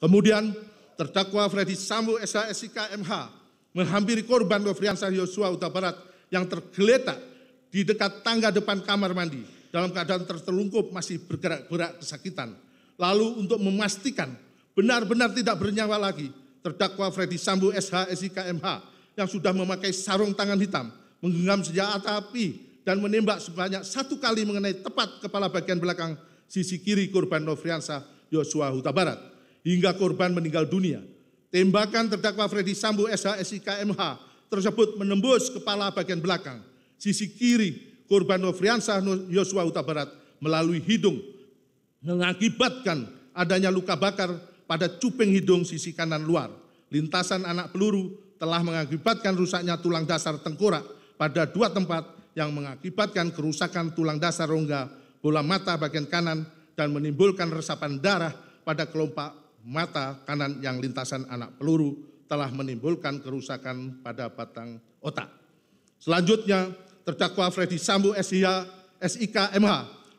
Kemudian terdakwa Freddy Sambo SHSIK MH menghampiri korban Nofriansah Yosua Huta Barat yang tergeletak di dekat tangga depan kamar mandi dalam keadaan tertelungkup masih bergerak-gerak kesakitan. Lalu untuk memastikan benar-benar tidak bernyawa lagi, terdakwa Freddy Sambo SH SIK MH yang sudah memakai sarung tangan hitam menggenggam senjata api dan menembak sebanyak satu kali mengenai tepat kepala bagian belakang sisi kiri korban Nofriansa Yosua Huta Barat hingga korban meninggal dunia. Tembakan terdakwa Freddy Sambo SH MH tersebut menembus kepala bagian belakang, sisi kiri korban Nofriansah Yosua Huta Barat melalui hidung mengakibatkan adanya luka bakar pada cuping hidung sisi kanan luar. Lintasan anak peluru telah mengakibatkan rusaknya tulang dasar tengkorak pada dua tempat yang mengakibatkan kerusakan tulang dasar rongga bola mata bagian kanan dan menimbulkan resapan darah pada kelopak mata kanan yang lintasan anak peluru telah menimbulkan kerusakan pada batang otak. Selanjutnya, terdakwa Freddy Sambo SIA, SIK MH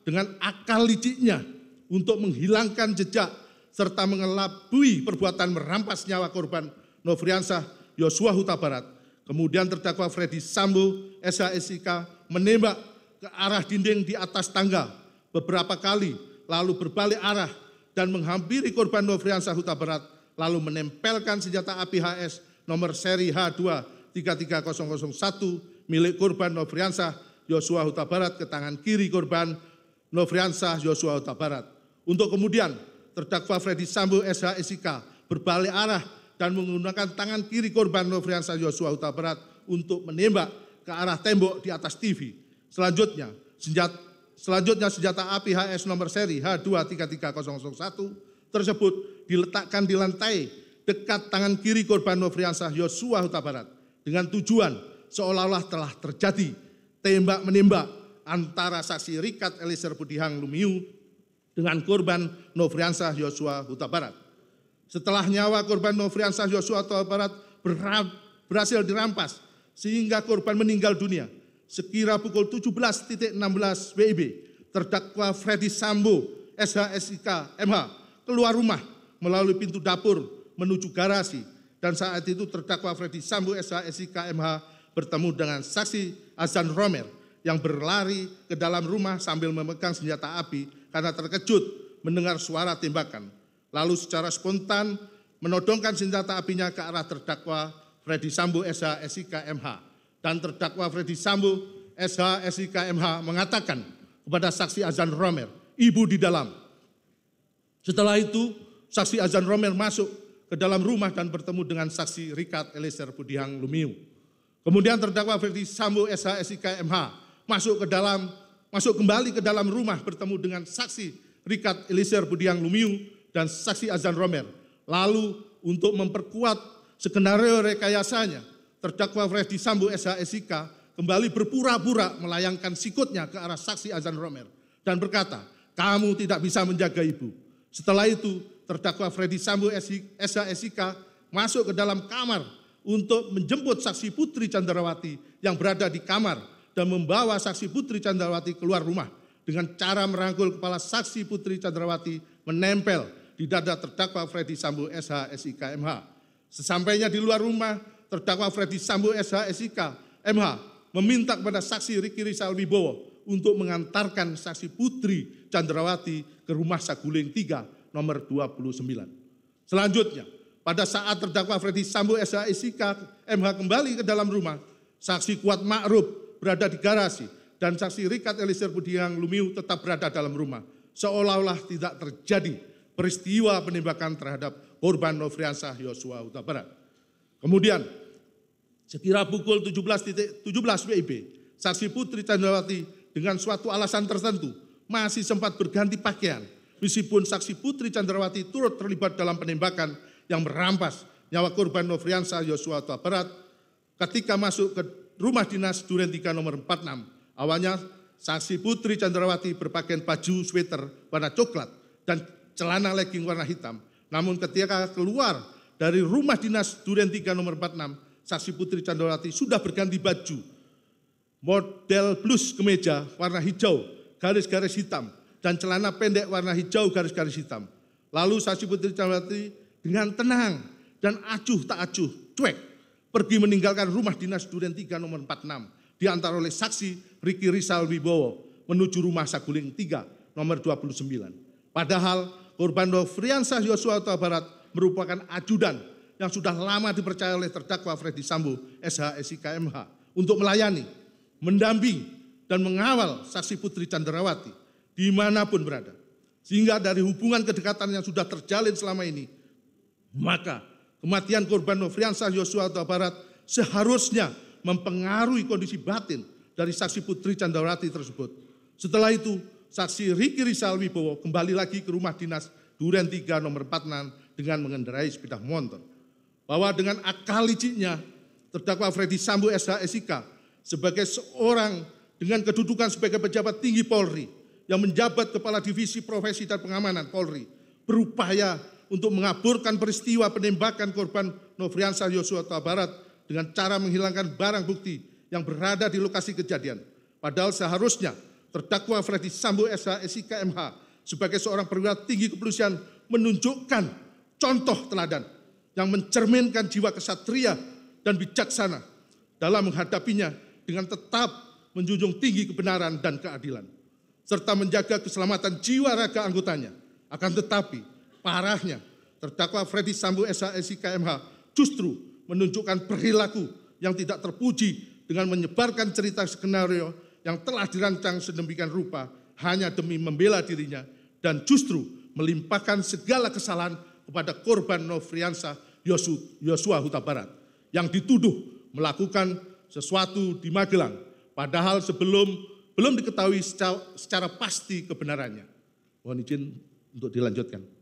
dengan akal liciknya untuk menghilangkan jejak serta mengelabui perbuatan merampas nyawa korban Nofriansah Yosua Huta Barat. Kemudian terdakwa Freddy Sambo SH SIK menembak ke arah dinding di atas tangga beberapa kali lalu berbalik arah dan menghampiri korban Nofriansah Huta Barat lalu menempelkan senjata api HS nomor seri H2 33001 milik korban Nofriansah Yosua Huta Barat ke tangan kiri korban Nofriansah Yosua Huta Barat. Untuk kemudian terdakwa Freddy Sambo SH SIK berbalik arah dan menggunakan tangan kiri korban Nofriansah Yosua Huta Barat untuk menembak ke arah tembok di atas TV. Selanjutnya, senjata Selanjutnya senjata api HS nomor seri H233001 tersebut diletakkan di lantai dekat tangan kiri korban Nofriansah Yosua Huta Barat dengan tujuan seolah-olah telah terjadi tembak-menembak antara saksi Rikat Eliezer Budihang Lumiu dengan korban Nofriansah Yosua Huta Barat. Setelah nyawa korban Nofriansah Yosua Huta Barat berhasil dirampas sehingga korban meninggal dunia, sekira pukul 17.16 WIB, terdakwa Freddy Sambo, SHSIK, MH, keluar rumah melalui pintu dapur menuju garasi dan saat itu terdakwa Freddy Sambo SHSIK MH bertemu dengan saksi Azan Romer yang berlari ke dalam rumah sambil memegang senjata api karena terkejut mendengar suara tembakan. Lalu secara spontan menodongkan senjata apinya ke arah terdakwa Freddy Sambo SH MH dan terdakwa Freddy Sambo SH SIK MH mengatakan kepada saksi Azan Romer, ibu di dalam. Setelah itu, saksi Azan Romer masuk ke dalam rumah dan bertemu dengan saksi Rikat Eliezer Budihang Lumiu. Kemudian terdakwa Freddy Sambo SH SIK MH masuk ke dalam masuk kembali ke dalam rumah bertemu dengan saksi Rikat Eliezer Budihang Lumiu dan saksi Azan Romer. Lalu untuk memperkuat skenario rekayasanya, terdakwa Freddy Sambo SHSik kembali berpura-pura melayangkan sikutnya ke arah saksi Azan Romer dan berkata, kamu tidak bisa menjaga ibu. Setelah itu terdakwa Freddy Sambo SHSik masuk ke dalam kamar untuk menjemput saksi Putri Chandrawati yang berada di kamar dan membawa saksi Putri Chandrawati keluar rumah dengan cara merangkul kepala saksi Putri Chandrawati menempel di dada terdakwa Freddy Sambo SHSik MH. Sesampainya di luar rumah, terdakwa Freddy Sambo SH SIK MH meminta kepada saksi Riki Rizal Wibowo untuk mengantarkan saksi Putri Chandrawati ke rumah Saguling 3 nomor 29. Selanjutnya, pada saat terdakwa Freddy Sambo SH SIK MH kembali ke dalam rumah, saksi Kuat Ma'ruf berada di garasi dan saksi Rikat Elisir Budiang Lumiu tetap berada dalam rumah. Seolah-olah tidak terjadi peristiwa penembakan terhadap korban Nofriansah Yosua Utabarat. Barat. Kemudian sekira pukul 17.17 WIB, saksi Putri Candrawati dengan suatu alasan tertentu masih sempat berganti pakaian meskipun saksi Putri Candrawati turut terlibat dalam penembakan yang merampas nyawa korban Novriansa Yosua Tabarat ketika masuk ke rumah dinas Duren 3 nomor 46. Awalnya saksi Putri Candrawati berpakaian baju sweater warna coklat dan celana legging warna hitam. Namun ketika keluar dari rumah dinas Duren 3 nomor 46, saksi Putri Candrawati sudah berganti baju. Model blus kemeja warna hijau, garis-garis hitam, dan celana pendek warna hijau, garis-garis hitam. Lalu saksi Putri Candrawati dengan tenang dan acuh tak acuh, cuek, pergi meninggalkan rumah dinas Duren 3 nomor 46, diantar oleh saksi Riki Rizal Wibowo menuju rumah Saguling 3 nomor 29. Padahal korban Nofriansah Yosua Utabarat Barat merupakan ajudan yang sudah lama dipercaya oleh terdakwa Freddy Sambo SH SIKMH untuk melayani, mendamping, dan mengawal saksi Putri Chandrawati dimanapun berada. Sehingga dari hubungan kedekatan yang sudah terjalin selama ini, maka kematian korban Nofriansah Yosua atau Barat seharusnya mempengaruhi kondisi batin dari saksi Putri Candrawati tersebut. Setelah itu, saksi Riki Rizal Wibowo kembali lagi ke rumah dinas Duren 3 nomor 46 dengan mengendarai sepeda motor. Bahwa dengan akal liciknya, terdakwa Freddy Sambo SHSik sebagai seorang dengan kedudukan sebagai pejabat tinggi Polri yang menjabat Kepala Divisi Profesi dan Pengamanan Polri berupaya untuk mengaburkan peristiwa penembakan korban Nofriansa Yosua Tabarat dengan cara menghilangkan barang bukti yang berada di lokasi kejadian. Padahal seharusnya terdakwa Freddy Sambo SH SIKMH sebagai seorang perwira tinggi kepolisian menunjukkan contoh teladan yang mencerminkan jiwa kesatria dan bijaksana dalam menghadapinya dengan tetap menjunjung tinggi kebenaran dan keadilan serta menjaga keselamatan jiwa raga anggotanya. Akan tetapi, parahnya terdakwa Freddy Sambo SHSI KMH justru menunjukkan perilaku yang tidak terpuji dengan menyebarkan cerita skenario yang telah dirancang sedemikian rupa hanya demi membela dirinya dan justru melimpahkan segala kesalahan kepada korban Novriansa Yosua Huta Barat yang dituduh melakukan sesuatu di Magelang padahal sebelum belum diketahui secara, secara pasti kebenarannya. Mohon izin untuk dilanjutkan.